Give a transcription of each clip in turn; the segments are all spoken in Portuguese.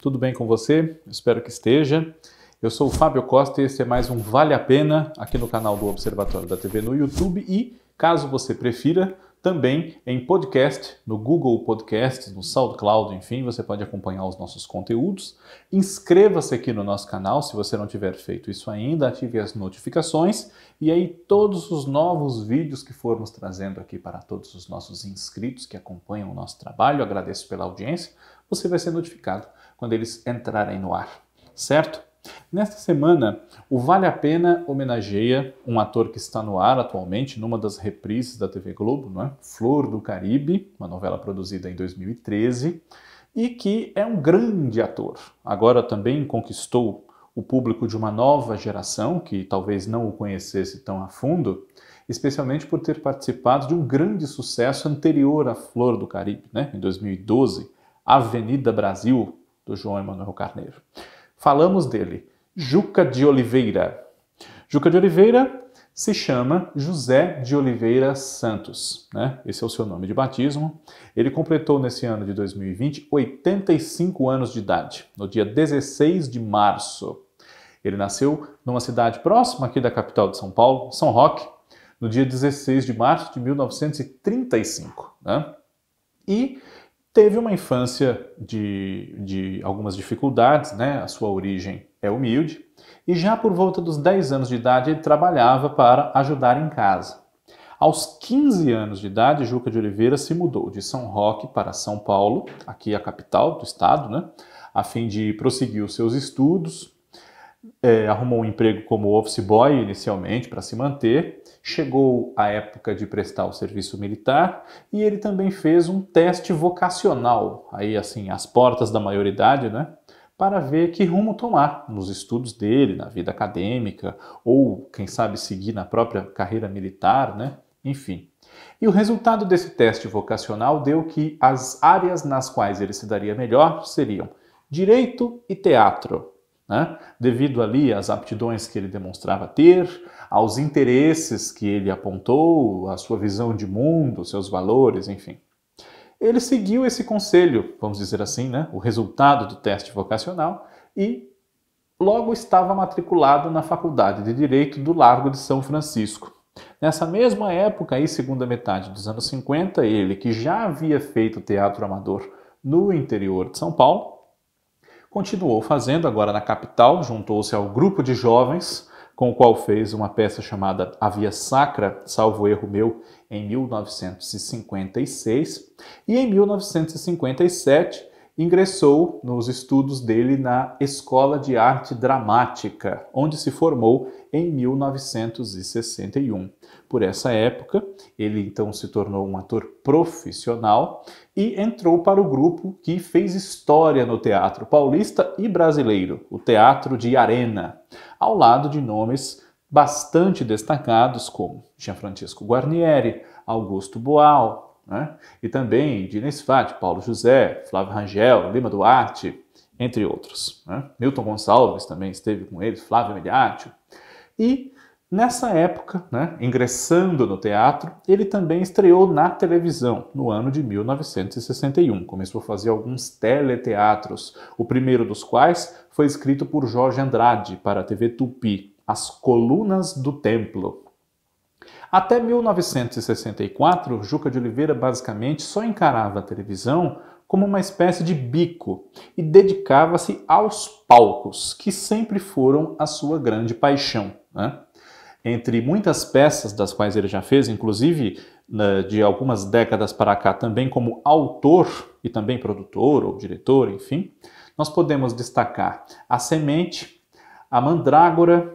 Tudo bem com você? Espero que esteja. Eu sou o Fábio Costa e esse é mais um Vale a Pena aqui no canal do Observatório da TV no YouTube e, caso você prefira, também em podcast, no Google Podcasts, no SoundCloud, enfim, você pode acompanhar os nossos conteúdos. Inscreva-se aqui no nosso canal se você não tiver feito isso ainda, ative as notificações e aí todos os novos vídeos que formos trazendo aqui para todos os nossos inscritos que acompanham o nosso trabalho, agradeço pela audiência, você vai ser notificado quando eles entrarem no ar, certo? Nesta semana, o Vale a Pena homenageia um ator que está no ar atualmente numa das reprises da TV Globo, não é? Flor do Caribe, uma novela produzida em 2013, e que é um grande ator. Agora também conquistou o público de uma nova geração que talvez não o conhecesse tão a fundo, especialmente por ter participado de um grande sucesso anterior à Flor do Caribe, né? em 2012, Avenida Brasil, do João Emanuel Carneiro. Falamos dele, Juca de Oliveira. Juca de Oliveira se chama José de Oliveira Santos, né? Esse é o seu nome de batismo. Ele completou nesse ano de 2020 85 anos de idade, no dia 16 de março. Ele nasceu numa cidade próxima aqui da capital de São Paulo, São Roque, no dia 16 de março de 1935, né? E teve uma infância de, de algumas dificuldades, né? a sua origem é humilde, e já por volta dos 10 anos de idade ele trabalhava para ajudar em casa. Aos 15 anos de idade, Juca de Oliveira se mudou de São Roque para São Paulo, aqui a capital do estado, né? a fim de prosseguir os seus estudos é, arrumou um emprego como office boy inicialmente para se manter, chegou a época de prestar o serviço militar e ele também fez um teste vocacional, aí assim, às portas da maioridade, né? Para ver que rumo tomar nos estudos dele, na vida acadêmica, ou quem sabe seguir na própria carreira militar, né? Enfim. E o resultado desse teste vocacional deu que as áreas nas quais ele se daria melhor seriam direito e teatro né? devido ali às aptidões que ele demonstrava ter, aos interesses que ele apontou, à sua visão de mundo, seus valores, enfim. Ele seguiu esse conselho, vamos dizer assim, né? o resultado do teste vocacional e logo estava matriculado na Faculdade de Direito do Largo de São Francisco. Nessa mesma época, aí, segunda metade dos anos 50, ele, que já havia feito teatro amador no interior de São Paulo, Continuou fazendo agora na capital, juntou-se ao grupo de jovens, com o qual fez uma peça chamada A Via Sacra, salvo erro meu, em 1956, e em 1957 ingressou nos estudos dele na Escola de Arte Dramática, onde se formou em 1961. Por essa época, ele então se tornou um ator profissional e entrou para o grupo que fez história no teatro paulista e brasileiro, o Teatro de Arena, ao lado de nomes bastante destacados como Gianfrancesco Guarnieri, Augusto Boal, né? E também de Inês Fati, Paulo José, Flávio Rangel, Lima Duarte, entre outros. Né? Milton Gonçalves também esteve com eles, Flávio Miliátio. E nessa época, né, ingressando no teatro, ele também estreou na televisão no ano de 1961. Começou a fazer alguns teleteatros, o primeiro dos quais foi escrito por Jorge Andrade para a TV Tupi, As Colunas do Templo. Até 1964, Juca de Oliveira basicamente só encarava a televisão como uma espécie de bico e dedicava-se aos palcos, que sempre foram a sua grande paixão. Né? Entre muitas peças das quais ele já fez, inclusive né, de algumas décadas para cá, também como autor e também produtor ou diretor, enfim, nós podemos destacar A Semente, A Mandrágora,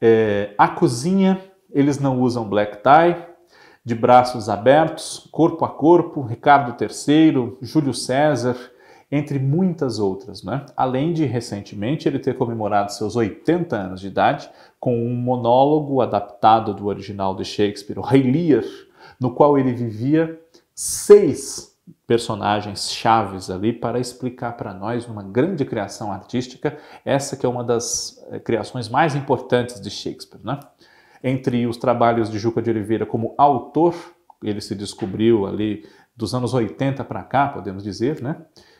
é, A Cozinha eles não usam black tie, de braços abertos, corpo a corpo, Ricardo III, Júlio César, entre muitas outras, né? Além de recentemente ele ter comemorado seus 80 anos de idade com um monólogo adaptado do original de Shakespeare, o Rei Lear, no qual ele vivia seis personagens chaves ali para explicar para nós uma grande criação artística, essa que é uma das eh, criações mais importantes de Shakespeare, né? entre os trabalhos de Juca de Oliveira como autor, ele se descobriu ali dos anos 80 para cá, podemos dizer, né?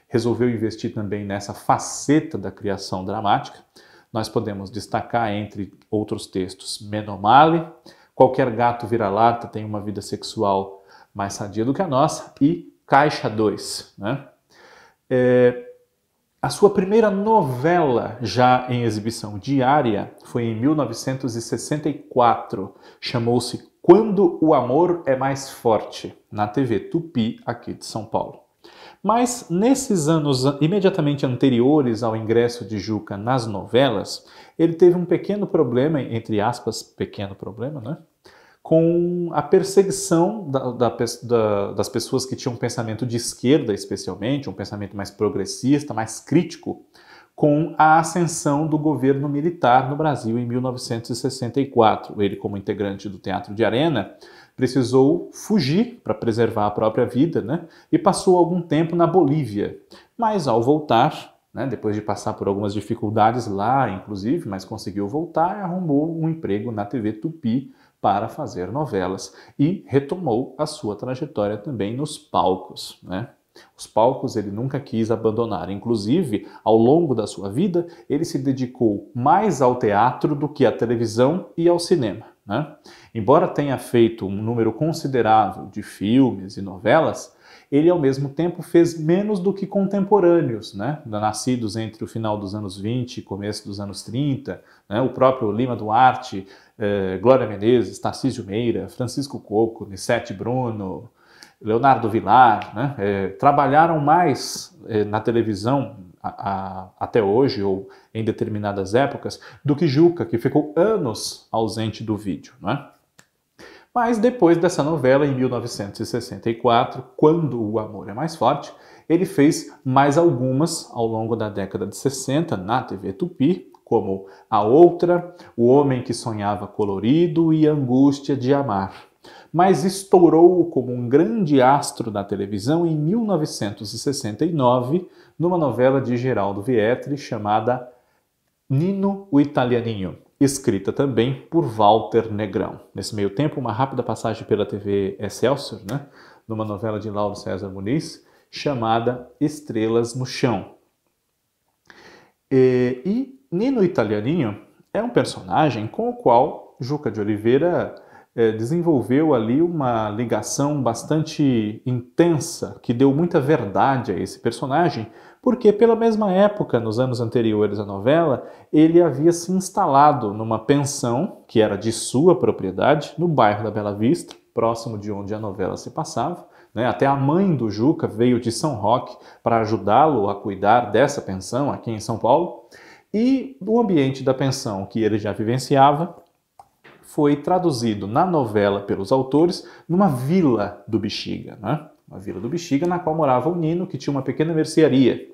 Resolveu investir também nessa faceta da criação dramática. Nós podemos destacar entre outros textos Menomale, Qualquer Gato Vira-Lata tem uma vida sexual mais sadia do que a nossa e Caixa 2, né? É, a sua primeira novela, já em exibição diária, foi em 1964. Chamou-se Quando o Amor é Mais Forte, na TV Tupi, aqui de São Paulo. Mas nesses anos imediatamente anteriores ao ingresso de Juca nas novelas, ele teve um pequeno problema, entre aspas, pequeno problema, né? com a perseguição da, da, da, das pessoas que tinham um pensamento de esquerda, especialmente, um pensamento mais progressista, mais crítico, com a ascensão do governo militar no Brasil em 1964. Ele, como integrante do Teatro de Arena, precisou fugir para preservar a própria vida né? e passou algum tempo na Bolívia. Mas ao voltar, né, depois de passar por algumas dificuldades lá, inclusive, mas conseguiu voltar e arrumou um emprego na TV Tupi para fazer novelas e retomou a sua trajetória também nos palcos. Né? Os palcos ele nunca quis abandonar. Inclusive, ao longo da sua vida, ele se dedicou mais ao teatro do que à televisão e ao cinema. Né? Embora tenha feito um número considerável de filmes e novelas, ele ao mesmo tempo fez menos do que contemporâneos, né? nascidos entre o final dos anos 20 e começo dos anos 30, né? o próprio Lima Duarte, eh, Glória Menezes, Tarcísio Meira, Francisco Coco, Nissete Bruno, Leonardo Vilar, né? eh, trabalharam mais eh, na televisão a, a, até hoje ou em determinadas épocas do que Juca, que ficou anos ausente do vídeo. Né? Mas depois dessa novela, em 1964, quando o amor é mais forte, ele fez mais algumas ao longo da década de 60 na TV Tupi, como A Outra, O Homem que Sonhava Colorido e Angústia de Amar. Mas estourou como um grande astro da televisão em 1969, numa novela de Geraldo Vietri chamada Nino o Italianinho escrita também por Walter Negrão. Nesse meio tempo, uma rápida passagem pela TV Excelsior, né, numa novela de Lauro César Muniz, chamada Estrelas no Chão. E, e Nino Italianinho é um personagem com o qual Juca de Oliveira é, desenvolveu ali uma ligação bastante intensa, que deu muita verdade a esse personagem, porque pela mesma época, nos anos anteriores à novela, ele havia se instalado numa pensão que era de sua propriedade no bairro da Bela Vista, próximo de onde a novela se passava. Né? Até a mãe do Juca veio de São Roque para ajudá-lo a cuidar dessa pensão aqui em São Paulo. E o ambiente da pensão que ele já vivenciava foi traduzido na novela pelos autores numa vila do Bexiga, né? uma vila do Bexiga na qual morava o Nino, que tinha uma pequena mercearia.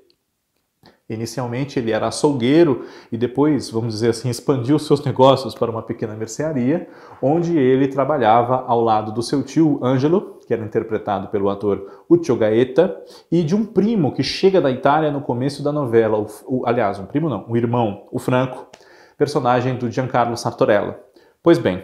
Inicialmente ele era açougueiro e depois, vamos dizer assim, expandiu seus negócios para uma pequena mercearia, onde ele trabalhava ao lado do seu tio Ângelo, que era interpretado pelo ator Uccio Gaeta, e de um primo que chega da Itália no começo da novela, o, o, aliás, um primo não, o irmão, o Franco, personagem do Giancarlo Sartorella. Pois bem,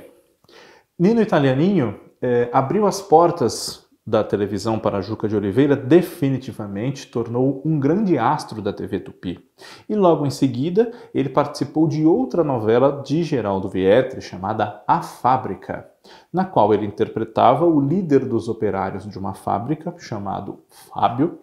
Nino Italianinho eh, abriu as portas da televisão para Juca de Oliveira definitivamente tornou um grande astro da TV Tupi. E logo em seguida, ele participou de outra novela de Geraldo Vietri chamada A Fábrica, na qual ele interpretava o líder dos operários de uma fábrica chamado Fábio,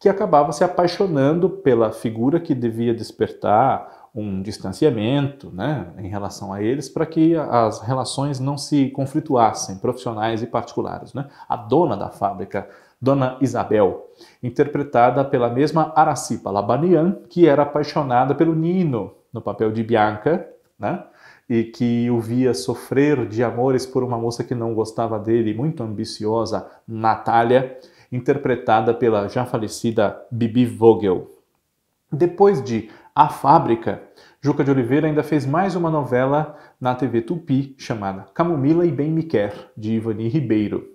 que acabava se apaixonando pela figura que devia despertar um distanciamento né, em relação a eles para que as relações não se conflituassem, profissionais e particulares. Né? A dona da fábrica, Dona Isabel, interpretada pela mesma Aracipa Labanian, que era apaixonada pelo Nino, no papel de Bianca, né? e que o via sofrer de amores por uma moça que não gostava dele, muito ambiciosa, Natália, interpretada pela já falecida Bibi Vogel. Depois de a Fábrica. Juca de Oliveira ainda fez mais uma novela na TV Tupi chamada Camomila e Bem Me Quer, de Ivani Ribeiro.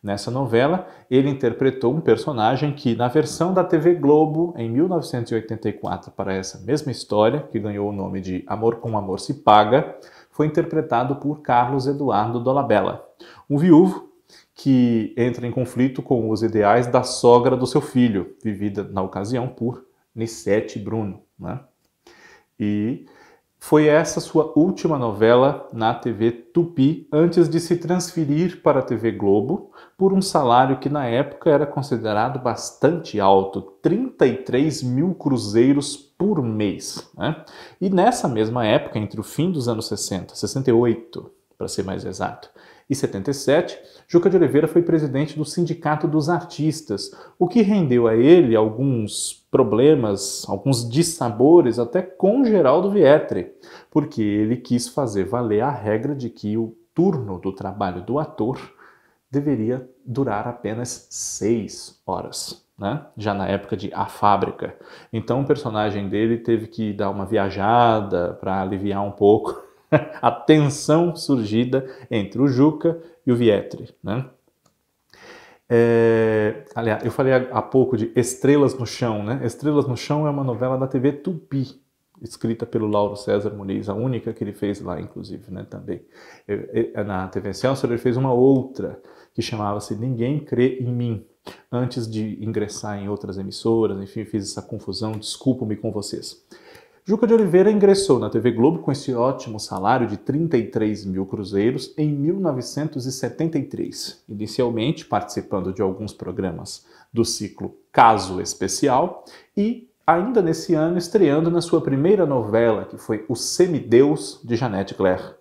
Nessa novela, ele interpretou um personagem que, na versão da TV Globo, em 1984, para essa mesma história, que ganhou o nome de Amor com Amor Se Paga, foi interpretado por Carlos Eduardo Dolabella, um viúvo que entra em conflito com os ideais da sogra do seu filho, vivida na ocasião por Nissete Bruno. Né? E foi essa sua última novela na TV Tupi antes de se transferir para a TV Globo por um salário que na época era considerado bastante alto, 33 mil cruzeiros por mês. Né? E nessa mesma época, entre o fim dos anos 60, 68 para ser mais exato, e 77, Juca de Oliveira foi presidente do Sindicato dos Artistas, o que rendeu a ele alguns problemas, alguns dissabores até com Geraldo Vietri, porque ele quis fazer valer a regra de que o turno do trabalho do ator deveria durar apenas seis horas. Né? já na época de A Fábrica. Então o personagem dele teve que dar uma viajada para aliviar um pouco a tensão surgida entre o Juca e o Vietri, né? É, aliás, eu falei há pouco de Estrelas no Chão, né? Estrelas no Chão é uma novela da TV Tupi, escrita pelo Lauro César Muniz, a única que ele fez lá, inclusive, né, também. na TV Excelsior, ele fez uma outra, que chamava-se Ninguém Crê em Mim, antes de ingressar em outras emissoras, enfim, fiz essa confusão, desculpem me com vocês. Juca de Oliveira ingressou na TV Globo com esse ótimo salário de 33 mil cruzeiros em 1973, inicialmente participando de alguns programas do ciclo Caso Especial e, ainda nesse ano, estreando na sua primeira novela, que foi O Semideus de Janete Claire,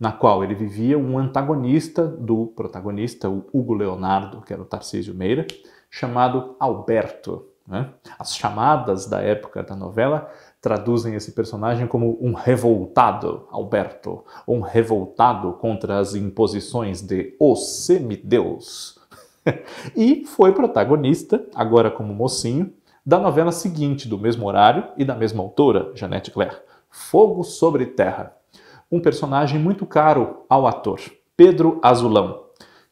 na qual ele vivia um antagonista do protagonista, o Hugo Leonardo, que era o Tarcísio Meira, chamado Alberto. Né? As chamadas da época da novela traduzem esse personagem como um revoltado, Alberto, um revoltado contra as imposições de o semideus. e foi protagonista, agora como mocinho, da novela seguinte, do mesmo horário e da mesma autora, Jeanette Claire, Fogo sobre Terra. Um personagem muito caro ao ator, Pedro Azulão,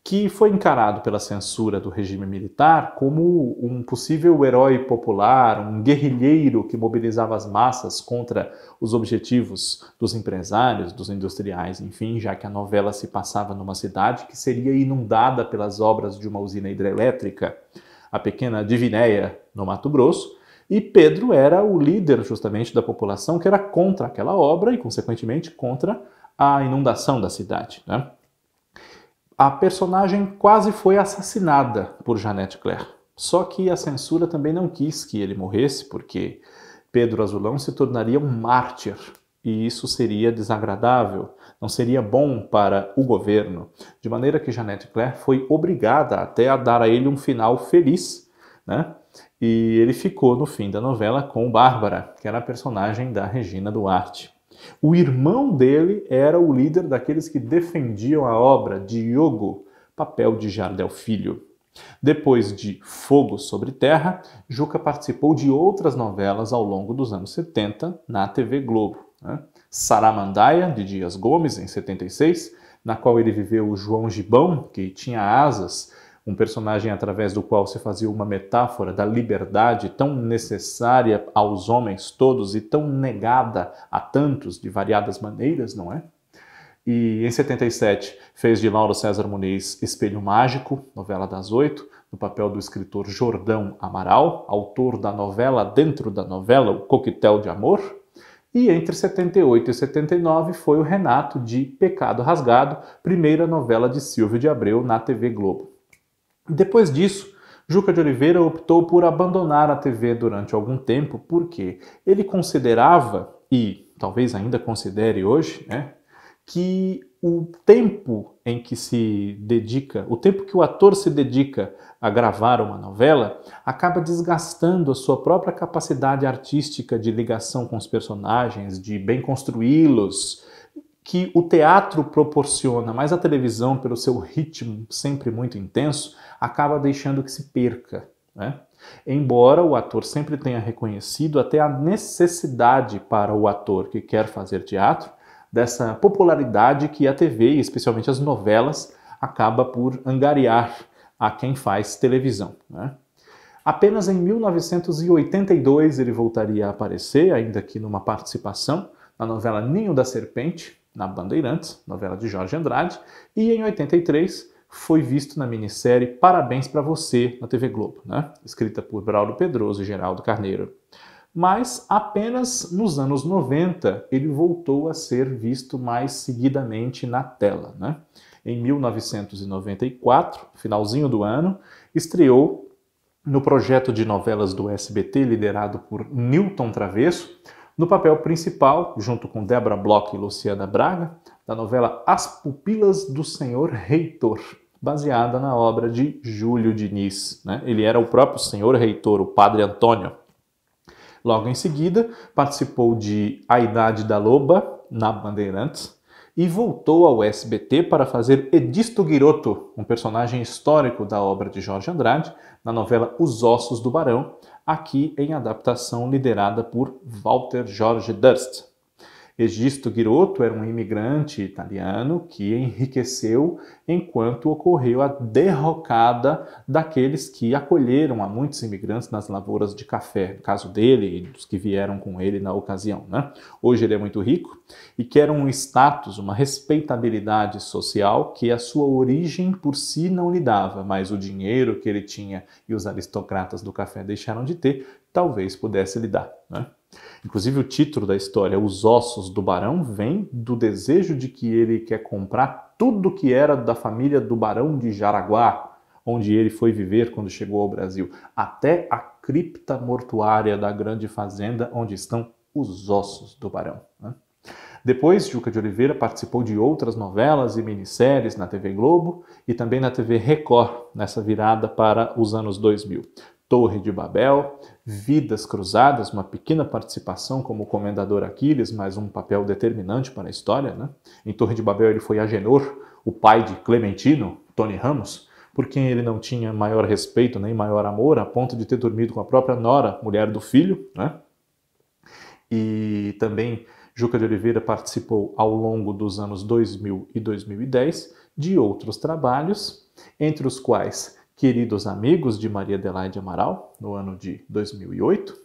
que foi encarado pela censura do regime militar como um possível herói popular, um guerrilheiro que mobilizava as massas contra os objetivos dos empresários, dos industriais, enfim, já que a novela se passava numa cidade que seria inundada pelas obras de uma usina hidrelétrica, a pequena Divinéia, no Mato Grosso, e Pedro era o líder justamente da população que era contra aquela obra e, consequentemente, contra a inundação da cidade. Né? a personagem quase foi assassinada por Jeanette Claire. Só que a censura também não quis que ele morresse, porque Pedro Azulão se tornaria um mártir e isso seria desagradável, não seria bom para o governo. De maneira que Jeanette Claire foi obrigada até a dar a ele um final feliz, né? E ele ficou no fim da novela com Bárbara, que era a personagem da Regina Duarte. O irmão dele era o líder daqueles que defendiam a obra de Yogo, papel de Jardel Filho. Depois de Fogo sobre Terra, Juca participou de outras novelas ao longo dos anos 70 na TV Globo. Né? Saramandaia, de Dias Gomes, em 76, na qual ele viveu o João Gibão, que tinha asas um personagem através do qual se fazia uma metáfora da liberdade tão necessária aos homens todos e tão negada a tantos de variadas maneiras, não é? E em 77 fez de Lauro César Muniz Espelho Mágico, novela das oito, no papel do escritor Jordão Amaral, autor da novela Dentro da Novela, O Coquetel de Amor. E entre 78 e 79 foi o Renato de Pecado Rasgado, primeira novela de Silvio de Abreu na TV Globo. Depois disso, Juca de Oliveira optou por abandonar a TV durante algum tempo porque ele considerava, e talvez ainda considere hoje, né, que o tempo em que se dedica, o tempo que o ator se dedica a gravar uma novela, acaba desgastando a sua própria capacidade artística de ligação com os personagens, de bem construí-los, que o teatro proporciona, mas a televisão, pelo seu ritmo sempre muito intenso, acaba deixando que se perca. Né? Embora o ator sempre tenha reconhecido até a necessidade para o ator que quer fazer teatro dessa popularidade que a TV, especialmente as novelas, acaba por angariar a quem faz televisão. Né? Apenas em 1982 ele voltaria a aparecer, ainda que numa participação, na novela Ninho da Serpente, na Bandeirantes, novela de Jorge Andrade, e em 83 foi visto na minissérie Parabéns para Você, na TV Globo, né? escrita por Braulio Pedroso e Geraldo Carneiro. Mas apenas nos anos 90 ele voltou a ser visto mais seguidamente na tela. Né? Em 1994, finalzinho do ano, estreou no projeto de novelas do SBT liderado por Newton Travesso no papel principal, junto com Débora Bloch e Luciana Braga, da novela As Pupilas do Senhor Reitor, baseada na obra de Júlio Diniz. Né? Ele era o próprio senhor reitor, o padre Antônio. Logo em seguida, participou de A Idade da Loba, na Bandeirantes, e voltou ao SBT para fazer Edisto Guiroto, um personagem histórico da obra de Jorge Andrade, na novela Os Ossos do Barão, aqui em adaptação liderada por Walter George Durst. Egisto Giroto era um imigrante italiano que enriqueceu enquanto ocorreu a derrocada daqueles que acolheram a muitos imigrantes nas lavouras de café, no caso dele e dos que vieram com ele na ocasião. Né? Hoje ele é muito rico e quer um status, uma respeitabilidade social que a sua origem por si não lhe dava, mas o dinheiro que ele tinha e os aristocratas do café deixaram de ter, talvez pudesse lhe dar. Né? Inclusive, o título da história, Os Ossos do Barão, vem do desejo de que ele quer comprar tudo que era da família do Barão de Jaraguá, onde ele foi viver quando chegou ao Brasil, até a cripta mortuária da grande fazenda onde estão os ossos do Barão. Né? Depois, Juca de Oliveira participou de outras novelas e minisséries na TV Globo e também na TV Record, nessa virada para os anos 2000. Torre de Babel, Vidas Cruzadas, uma pequena participação como comendador Aquiles, mas um papel determinante para a história. Né? Em Torre de Babel ele foi Agenor, o pai de Clementino, Tony Ramos, por quem ele não tinha maior respeito nem maior amor, a ponto de ter dormido com a própria Nora, mulher do filho. Né? E também Juca de Oliveira participou ao longo dos anos 2000 e 2010 de outros trabalhos, entre os quais queridos amigos de Maria Adelaide Amaral, no ano de 2008,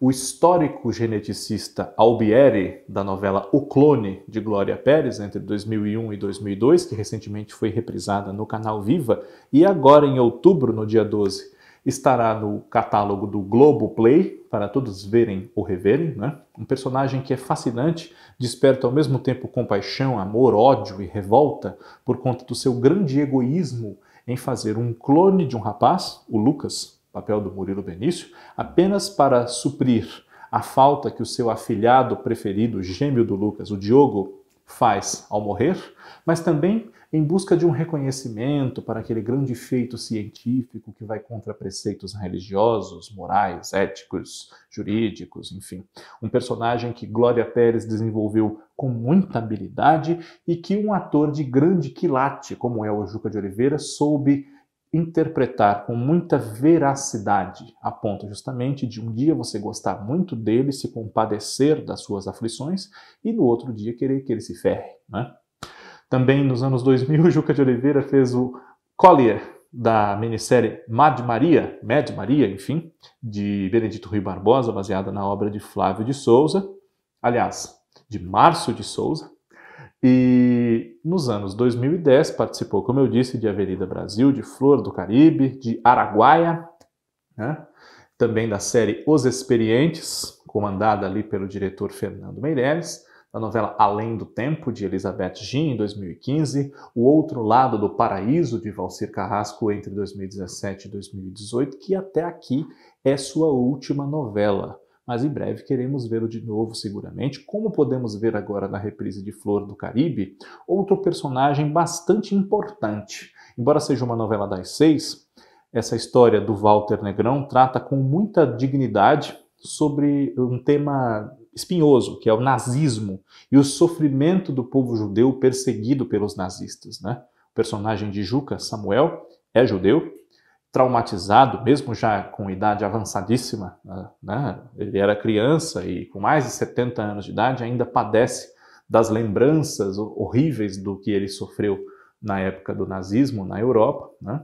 o histórico geneticista Albieri, da novela O Clone, de Glória Pérez, entre 2001 e 2002, que recentemente foi reprisada no canal Viva, e agora em outubro, no dia 12, estará no catálogo do Globo Play para todos verem ou reverem, né? Um personagem que é fascinante, desperta ao mesmo tempo compaixão, amor, ódio e revolta por conta do seu grande egoísmo em fazer um clone de um rapaz, o Lucas, papel do Murilo Benício, apenas para suprir a falta que o seu afilhado preferido, gêmeo do Lucas, o Diogo, faz ao morrer, mas também em busca de um reconhecimento para aquele grande feito científico que vai contra preceitos religiosos, morais, éticos, jurídicos, enfim. Um personagem que Glória Pérez desenvolveu com muita habilidade e que um ator de grande quilate, como é o Juca de Oliveira, soube interpretar com muita veracidade, a ponto justamente de um dia você gostar muito dele, se compadecer das suas aflições e no outro dia querer que ele se ferre. Né? Também nos anos 2000, Juca de Oliveira fez o Collier, da minissérie Mad Maria, Mad Maria, enfim, de Benedito Rui Barbosa, baseada na obra de Flávio de Souza, aliás, de Márcio de Souza, e nos anos 2010 participou, como eu disse, de Avenida Brasil, de Flor do Caribe, de Araguaia, né? também da série Os Experientes, comandada ali pelo diretor Fernando Meirelles, da novela Além do Tempo, de Elizabeth Gin, em 2015, O Outro Lado do Paraíso, de Valcir Carrasco, entre 2017 e 2018, que até aqui é sua última novela mas em breve queremos vê-lo de novo, seguramente, como podemos ver agora na reprise de Flor do Caribe, outro personagem bastante importante. Embora seja uma novela das seis, essa história do Walter Negrão trata com muita dignidade sobre um tema espinhoso, que é o nazismo e o sofrimento do povo judeu perseguido pelos nazistas. Né? O personagem de Juca, Samuel, é judeu traumatizado, mesmo já com idade avançadíssima, né, né? ele era criança e com mais de 70 anos de idade ainda padece das lembranças horríveis do que ele sofreu na época do nazismo na Europa, né?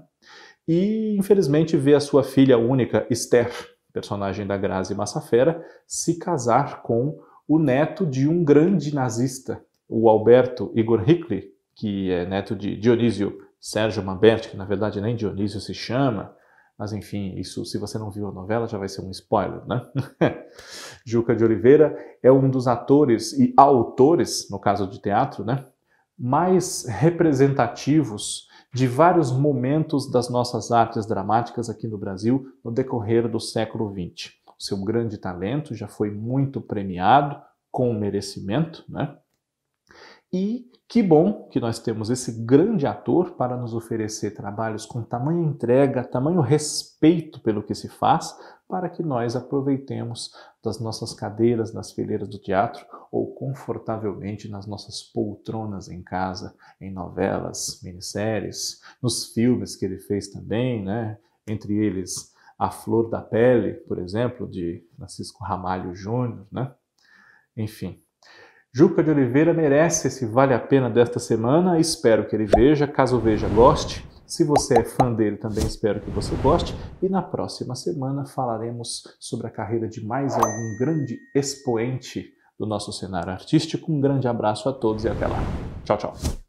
e infelizmente vê a sua filha única, Esther, personagem da Grazi Massafera, se casar com o neto de um grande nazista, o Alberto Igor Hickley, que é neto de Dionísio Sérgio Mamberti, que na verdade nem Dionísio se chama, mas enfim, isso se você não viu a novela já vai ser um spoiler, né? Juca de Oliveira é um dos atores e autores, no caso de teatro, né, mais representativos de vários momentos das nossas artes dramáticas aqui no Brasil no decorrer do século XX. seu grande talento já foi muito premiado com merecimento, né? E que bom que nós temos esse grande ator para nos oferecer trabalhos com tamanha entrega, tamanho respeito pelo que se faz, para que nós aproveitemos das nossas cadeiras nas fileiras do teatro ou confortavelmente nas nossas poltronas em casa, em novelas, minisséries, nos filmes que ele fez também, né? entre eles A Flor da Pele, por exemplo, de Francisco Ramalho Júnior, né? enfim. Juca de Oliveira merece esse Vale a Pena desta semana. Espero que ele veja. Caso veja, goste. Se você é fã dele, também espero que você goste. E na próxima semana falaremos sobre a carreira de mais algum grande expoente do nosso cenário artístico. Um grande abraço a todos e até lá. Tchau, tchau.